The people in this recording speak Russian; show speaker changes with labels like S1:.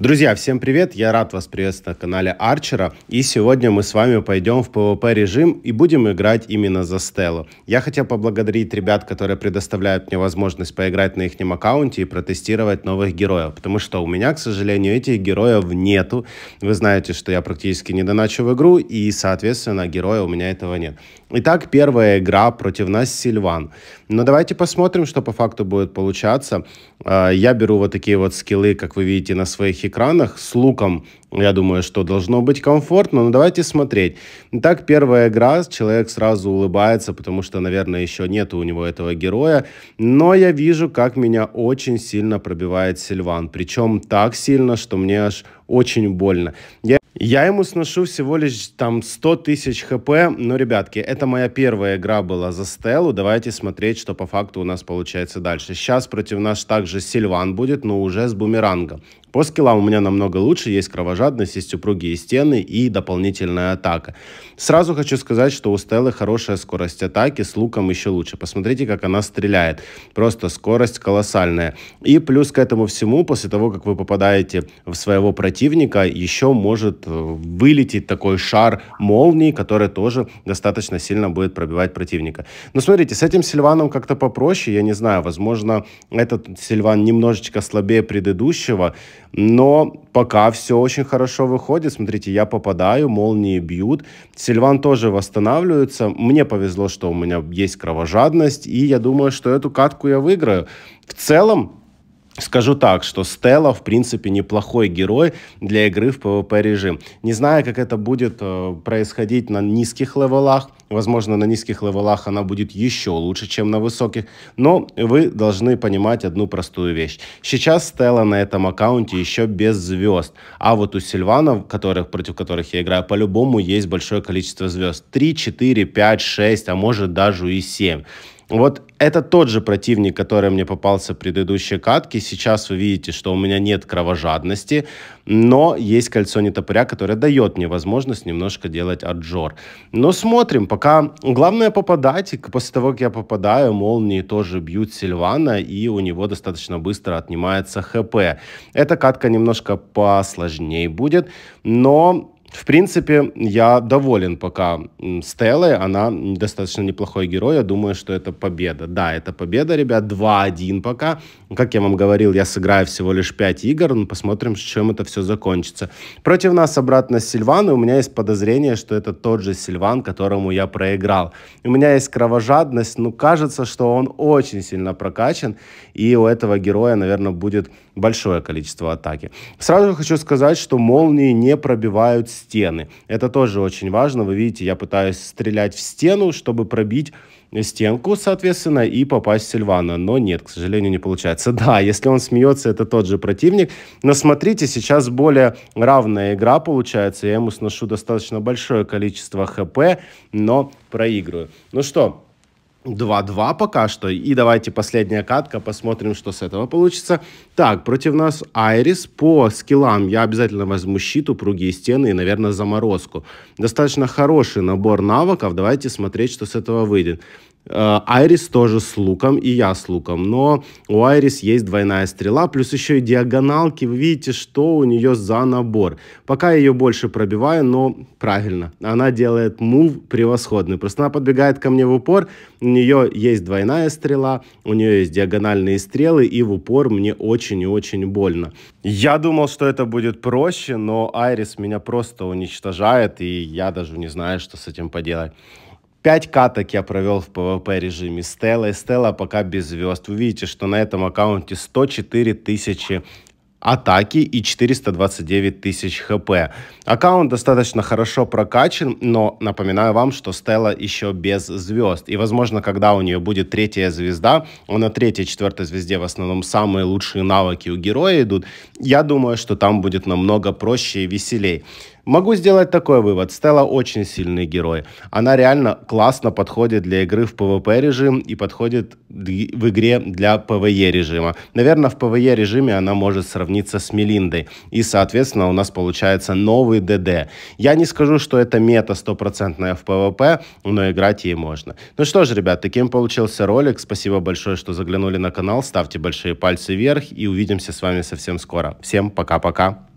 S1: Друзья, всем привет! Я рад вас приветствовать на канале Арчера. И сегодня мы с вами пойдем в PvP режим и будем играть именно за Стеллу. Я хотел поблагодарить ребят, которые предоставляют мне возможность поиграть на их аккаунте и протестировать новых героев. Потому что у меня, к сожалению, этих героев нету. Вы знаете, что я практически не доначу в игру и, соответственно, героя у меня этого нет. Итак, первая игра против нас Сильван. Но давайте посмотрим, что по факту будет получаться. А, я беру вот такие вот скиллы, как вы видите, на своих экранах с луком я думаю, что должно быть комфортно, но давайте смотреть. Итак, первая игра, человек сразу улыбается, потому что, наверное, еще нет у него этого героя. Но я вижу, как меня очень сильно пробивает Сильван. Причем так сильно, что мне аж очень больно. Я я ему сношу всего лишь там 100 тысяч хп, но, ребятки, это моя первая игра была за Стеллу, давайте смотреть, что по факту у нас получается дальше. Сейчас против нас также Сильван будет, но уже с бумерангом. По скиллам у меня намного лучше, есть кровожадность, жадность есть упругие стены и дополнительная атака. Сразу хочу сказать, что у Стеллы хорошая скорость атаки, с луком еще лучше. Посмотрите, как она стреляет. Просто скорость колоссальная. И плюс к этому всему, после того, как вы попадаете в своего противника, еще может э, вылететь такой шар молнии, который тоже достаточно сильно будет пробивать противника. Но смотрите, с этим Сильваном как-то попроще, я не знаю, возможно, этот Сильван немножечко слабее предыдущего, но пока все очень хорошо выходит. Смотрите, я попадаю, молнии бьют. Сильван тоже восстанавливается. Мне повезло, что у меня есть кровожадность, и я думаю, что эту катку я выиграю. В целом, Скажу так, что Стелла, в принципе, неплохой герой для игры в PvP режим. Не знаю, как это будет э, происходить на низких левелах. Возможно, на низких левелах она будет еще лучше, чем на высоких. Но вы должны понимать одну простую вещь. Сейчас Стелла на этом аккаунте еще без звезд. А вот у Сильвана, которых, против которых я играю, по-любому есть большое количество звезд. 3, 4, 5, 6, а может даже и 7. Вот это тот же противник, который мне попался в предыдущей катке. Сейчас вы видите, что у меня нет кровожадности, но есть кольцо нетопыря, которое дает мне возможность немножко делать аджор. Но смотрим, пока... Главное попадать, и после того, как я попадаю, молнии тоже бьют Сильвана, и у него достаточно быстро отнимается ХП. Эта катка немножко посложнее будет, но в принципе, я доволен пока Стеллой. Она достаточно неплохой герой. Я думаю, что это победа. Да, это победа, ребят. 2-1 пока. Как я вам говорил, я сыграю всего лишь 5 игр. но ну, посмотрим, с чем это все закончится. Против нас обратно Сильван. И у меня есть подозрение, что это тот же Сильван, которому я проиграл. У меня есть кровожадность. но ну, кажется, что он очень сильно прокачан. И у этого героя, наверное, будет большое количество атаки. Сразу хочу сказать, что молнии не пробиваются стены. Это тоже очень важно. Вы видите, я пытаюсь стрелять в стену, чтобы пробить стенку, соответственно, и попасть в Сильвана. Но нет, к сожалению, не получается. Да, если он смеется, это тот же противник. Но смотрите, сейчас более равная игра получается. Я ему сношу достаточно большое количество хп, но проигрываю. Ну что, 2-2 пока что. И давайте последняя катка, посмотрим, что с этого получится. Так, против нас Айрис. По скиллам я обязательно возьму щит, упругие стены и, наверное, заморозку. Достаточно хороший набор навыков. Давайте смотреть, что с этого выйдет. Э, Айрис тоже с луком, и я с луком. Но у Айрис есть двойная стрела, плюс еще и диагоналки. Вы видите, что у нее за набор. Пока я ее больше пробиваю, но правильно. Она делает мув превосходный. Просто она подбегает ко мне в упор, у нее есть двойная стрела, у нее есть диагональные стрелы, и в упор мне очень и очень больно. Я думал, что это будет проще, но Айрис меня просто уничтожает, и я даже не знаю, что с этим поделать. 5 каток я провел в PvP режиме Стелла, и Стелла пока без звезд. Вы видите, что на этом аккаунте 104 тысячи атаки и 429 тысяч хп. Аккаунт достаточно хорошо прокачан, но напоминаю вам, что Стелла еще без звезд. И, возможно, когда у нее будет третья звезда, на третьей, четвертой звезде в основном самые лучшие навыки у героя идут, я думаю, что там будет намного проще и веселей. Могу сделать такой вывод. Стелла очень сильный герой. Она реально классно подходит для игры в PvP режим и подходит в игре для PvE режима. Наверное, в PvE режиме она может сравниться с Мелиндой. И, соответственно, у нас получается новый ДД. Я не скажу, что это мета стопроцентная в PvP, но играть ей можно. Ну что ж, ребят, таким получился ролик. Спасибо большое, что заглянули на канал. Ставьте большие пальцы вверх и увидимся с вами совсем скоро. Всем пока-пока.